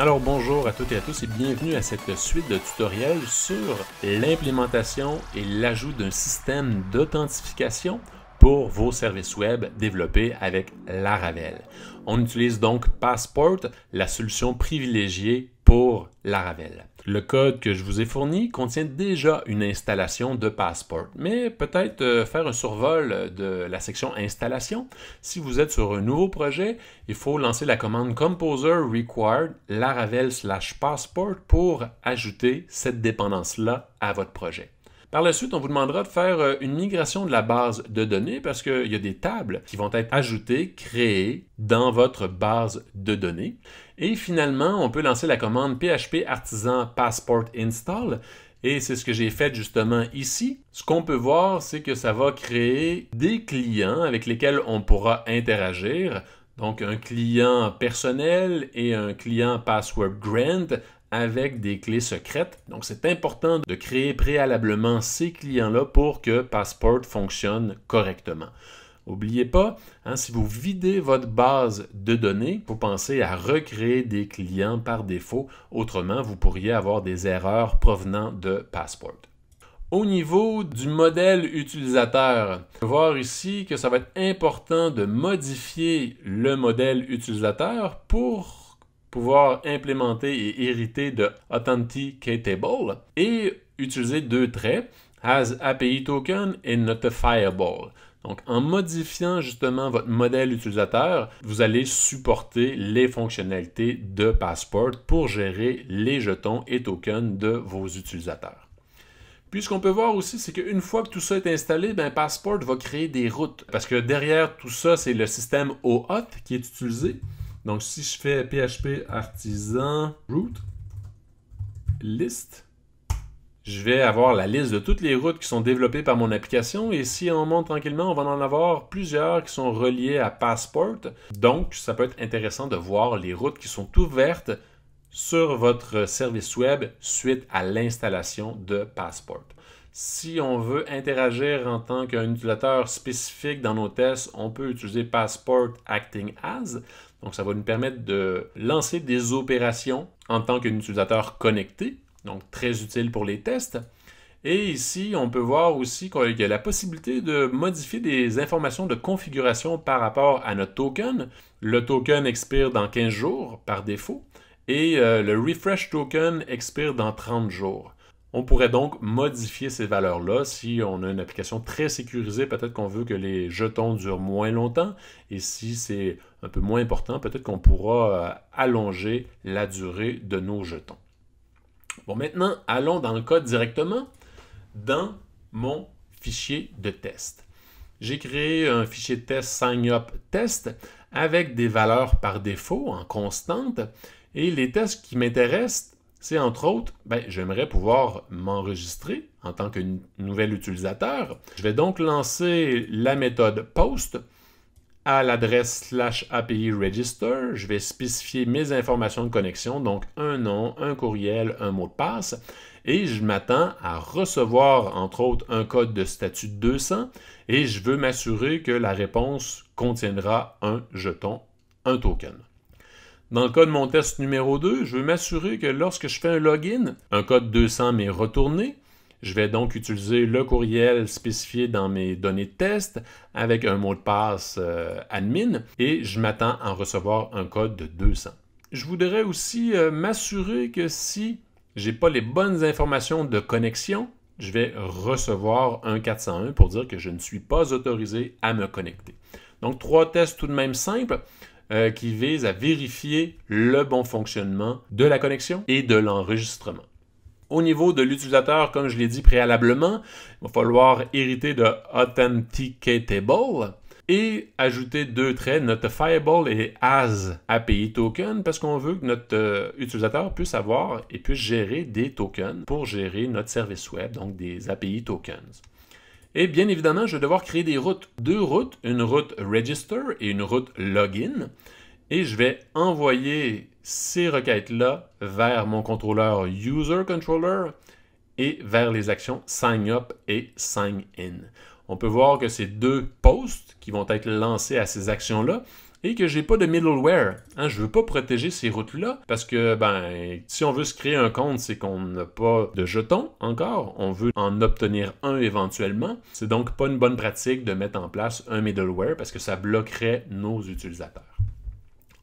Alors bonjour à toutes et à tous et bienvenue à cette suite de tutoriels sur l'implémentation et l'ajout d'un système d'authentification pour vos services web développés avec Laravel. On utilise donc Passport, la solution privilégiée pour Laravel. Le code que je vous ai fourni contient déjà une installation de Passport, mais peut-être euh, faire un survol de la section installation. Si vous êtes sur un nouveau projet, il faut lancer la commande Composer Required Laravel slash Passport pour ajouter cette dépendance-là à votre projet. Par la suite, on vous demandera de faire euh, une migration de la base de données parce qu'il y a des tables qui vont être ajoutées, créées dans votre base de données. Et finalement, on peut lancer la commande PHP Artisan Passport Install. Et c'est ce que j'ai fait justement ici. Ce qu'on peut voir, c'est que ça va créer des clients avec lesquels on pourra interagir. Donc un client personnel et un client password grant avec des clés secrètes. Donc c'est important de créer préalablement ces clients-là pour que Passport fonctionne correctement. N'oubliez pas, hein, si vous videz votre base de données, vous pensez à recréer des clients par défaut. Autrement, vous pourriez avoir des erreurs provenant de Passport. Au niveau du modèle utilisateur, on peut voir ici que ça va être important de modifier le modèle utilisateur pour pouvoir implémenter et hériter de Authenticatable et utiliser deux traits, as API token et notifiable. Donc, en modifiant justement votre modèle utilisateur, vous allez supporter les fonctionnalités de Passport pour gérer les jetons et tokens de vos utilisateurs. Puis ce qu'on peut voir aussi, c'est qu'une fois que tout ça est installé, ben, Passport va créer des routes. Parce que derrière tout ça, c'est le système OAuth qui est utilisé. Donc si je fais PHP artisan route list, je vais avoir la liste de toutes les routes qui sont développées par mon application et si on monte tranquillement, on va en avoir plusieurs qui sont reliées à Passport. Donc, ça peut être intéressant de voir les routes qui sont ouvertes sur votre service web suite à l'installation de Passport. Si on veut interagir en tant qu'un utilisateur spécifique dans nos tests, on peut utiliser Passport Acting As. Donc, ça va nous permettre de lancer des opérations en tant qu'un utilisateur connecté donc très utile pour les tests. Et ici, on peut voir aussi qu'il y a la possibilité de modifier des informations de configuration par rapport à notre token. Le token expire dans 15 jours par défaut et euh, le refresh token expire dans 30 jours. On pourrait donc modifier ces valeurs-là si on a une application très sécurisée, peut-être qu'on veut que les jetons durent moins longtemps, et si c'est un peu moins important, peut-être qu'on pourra euh, allonger la durée de nos jetons. Bon, maintenant, allons dans le code directement dans mon fichier de test. J'ai créé un fichier de test SignUp test avec des valeurs par défaut en constante. Et les tests qui m'intéressent, c'est entre autres, ben, j'aimerais pouvoir m'enregistrer en tant que nouvel utilisateur. Je vais donc lancer la méthode POST à l'adresse slash API Register. Je vais spécifier mes informations de connexion, donc un nom, un courriel, un mot de passe. Et je m'attends à recevoir, entre autres, un code de statut 200. Et je veux m'assurer que la réponse contiendra un jeton, un token. Dans le cas de mon test numéro 2, je veux m'assurer que lorsque je fais un login, un code 200 m'est retourné. Je vais donc utiliser le courriel spécifié dans mes données de test avec un mot de passe euh, admin et je m'attends à en recevoir un code de 200. Je voudrais aussi euh, m'assurer que si je n'ai pas les bonnes informations de connexion, je vais recevoir un 401 pour dire que je ne suis pas autorisé à me connecter. Donc trois tests tout de même simples euh, qui visent à vérifier le bon fonctionnement de la connexion et de l'enregistrement. Au niveau de l'utilisateur, comme je l'ai dit préalablement, il va falloir hériter de Authenticatable et ajouter deux traits, notifiable et as API token, parce qu'on veut que notre euh, utilisateur puisse avoir et puisse gérer des tokens pour gérer notre service web, donc des API tokens. Et bien évidemment, je vais devoir créer des routes. Deux routes, une route register et une route login. Et je vais envoyer ces requêtes-là vers mon contrôleur User Controller et vers les actions Sign Up et Sign In. On peut voir que ces deux posts qui vont être lancés à ces actions-là et que n'ai pas de middleware. Je hein. je veux pas protéger ces routes-là parce que ben si on veut se créer un compte, c'est qu'on n'a pas de jetons encore. On veut en obtenir un éventuellement. C'est donc pas une bonne pratique de mettre en place un middleware parce que ça bloquerait nos utilisateurs.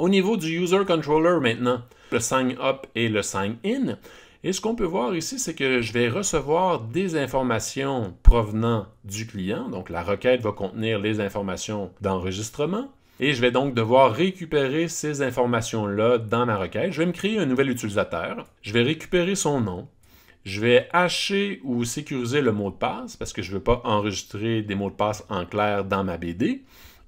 Au niveau du User Controller maintenant, le Sign Up et le Sign In, et ce qu'on peut voir ici, c'est que je vais recevoir des informations provenant du client. Donc, la requête va contenir les informations d'enregistrement. Et je vais donc devoir récupérer ces informations-là dans ma requête. Je vais me créer un nouvel utilisateur. Je vais récupérer son nom. Je vais hacher ou sécuriser le mot de passe parce que je ne veux pas enregistrer des mots de passe en clair dans ma BD.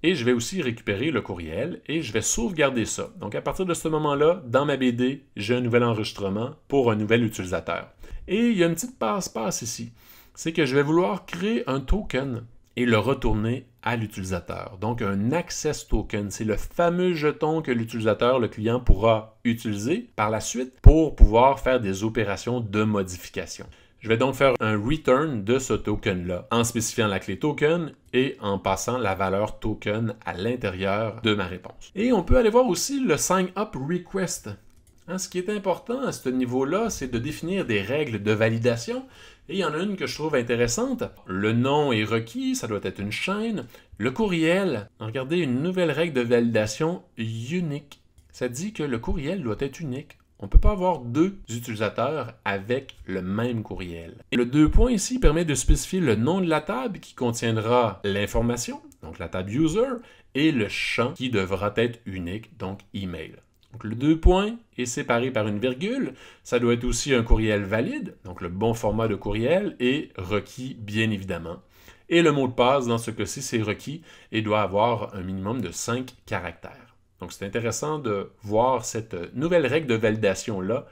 Et je vais aussi récupérer le courriel et je vais sauvegarder ça. Donc à partir de ce moment-là, dans ma BD, j'ai un nouvel enregistrement pour un nouvel utilisateur. Et il y a une petite passe-passe ici. C'est que je vais vouloir créer un token et le retourner à l'utilisateur. Donc un access token, c'est le fameux jeton que l'utilisateur, le client pourra utiliser par la suite pour pouvoir faire des opérations de modification. Je vais donc faire un return de ce token-là en spécifiant la clé token et en passant la valeur token à l'intérieur de ma réponse. Et on peut aller voir aussi le sign up request. Hein, ce qui est important à ce niveau-là, c'est de définir des règles de validation. Et il y en a une que je trouve intéressante. Le nom est requis, ça doit être une chaîne. Le courriel, regardez une nouvelle règle de validation unique. Ça dit que le courriel doit être unique. On ne peut pas avoir deux utilisateurs avec le même courriel. Et le deux points ici permet de spécifier le nom de la table qui contiendra l'information, donc la table user, et le champ qui devra être unique, donc email. Donc le deux points est séparé par une virgule. Ça doit être aussi un courriel valide, donc le bon format de courriel est requis bien évidemment. Et le mot de passe, dans ce cas-ci, c'est requis et doit avoir un minimum de cinq caractères. Donc c'est intéressant de voir cette nouvelle règle de validation-là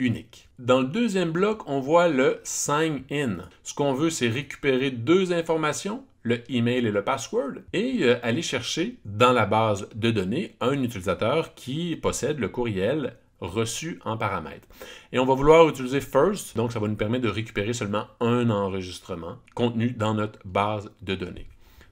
unique. Dans le deuxième bloc, on voit le sign in. Ce qu'on veut, c'est récupérer deux informations, le email et le password, et euh, aller chercher dans la base de données un utilisateur qui possède le courriel reçu en paramètre. Et on va vouloir utiliser first, donc ça va nous permettre de récupérer seulement un enregistrement contenu dans notre base de données.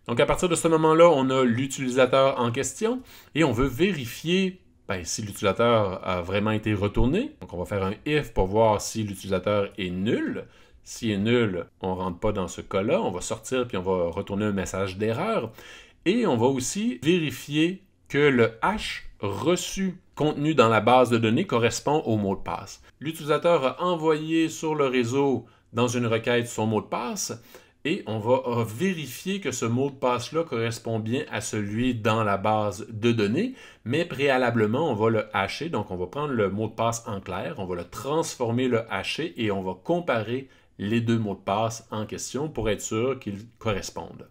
Donc à partir de ce moment-là, on a l'utilisateur en question et on veut vérifier ben, si l'utilisateur a vraiment été retourné. Donc on va faire un if pour voir si l'utilisateur est nul. S'il est nul, on ne rentre pas dans ce cas-là. On va sortir puis on va retourner un message d'erreur. Et on va aussi vérifier que le hash reçu contenu dans la base de données correspond au mot de passe. L'utilisateur a envoyé sur le réseau dans une requête son mot de passe et on va euh, vérifier que ce mot de passe-là correspond bien à celui dans la base de données, mais préalablement, on va le hacher, donc on va prendre le mot de passe en clair, on va le transformer, le hacher, et on va comparer les deux mots de passe en question pour être sûr qu'ils correspondent.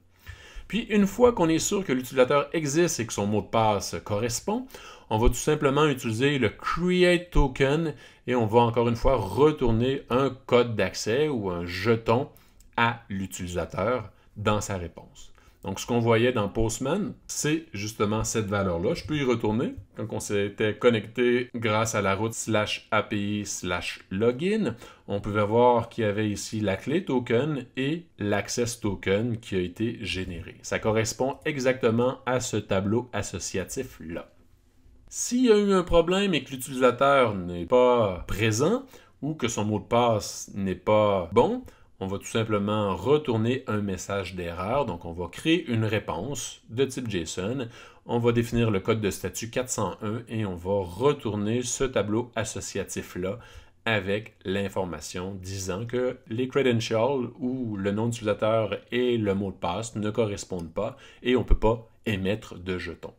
Puis, une fois qu'on est sûr que l'utilisateur existe et que son mot de passe correspond, on va tout simplement utiliser le create token et on va encore une fois retourner un code d'accès ou un jeton à l'utilisateur dans sa réponse. Donc, ce qu'on voyait dans Postman, c'est justement cette valeur-là. Je peux y retourner quand on s'était connecté grâce à la route slash API slash login. On pouvait voir qu'il y avait ici la clé token et l'access token qui a été généré. Ça correspond exactement à ce tableau associatif-là. S'il y a eu un problème et que l'utilisateur n'est pas présent ou que son mot de passe n'est pas bon, on va tout simplement retourner un message d'erreur. Donc, on va créer une réponse de type JSON. On va définir le code de statut 401 et on va retourner ce tableau associatif-là avec l'information disant que les credentials ou le nom d'utilisateur et le mot de passe ne correspondent pas et on ne peut pas émettre de jetons.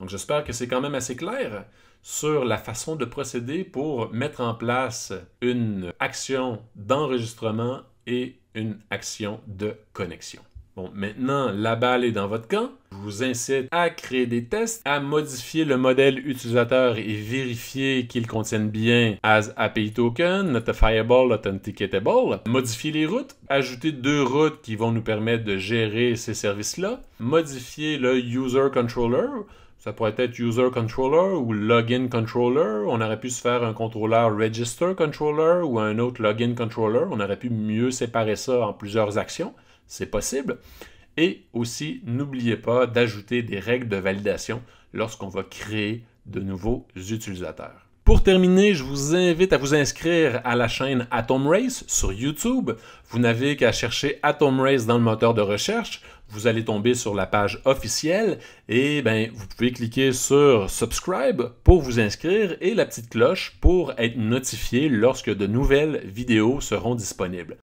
Donc j'espère que c'est quand même assez clair sur la façon de procéder pour mettre en place une action d'enregistrement et une action de connexion. Bon, maintenant, la balle est dans votre camp. Je vous incite à créer des tests, à modifier le modèle utilisateur et vérifier qu'il contienne bien as API token, notifiable, authenticatable. Modifier les routes, ajouter deux routes qui vont nous permettre de gérer ces services-là. Modifier le user controller ça pourrait être User Controller ou Login Controller. On aurait pu se faire un contrôleur Register Controller ou un autre Login Controller. On aurait pu mieux séparer ça en plusieurs actions. C'est possible. Et aussi, n'oubliez pas d'ajouter des règles de validation lorsqu'on va créer de nouveaux utilisateurs. Pour terminer, je vous invite à vous inscrire à la chaîne Atom Race sur YouTube. Vous n'avez qu'à chercher Atom Race dans le moteur de recherche. Vous allez tomber sur la page officielle et ben, vous pouvez cliquer sur Subscribe pour vous inscrire et la petite cloche pour être notifié lorsque de nouvelles vidéos seront disponibles.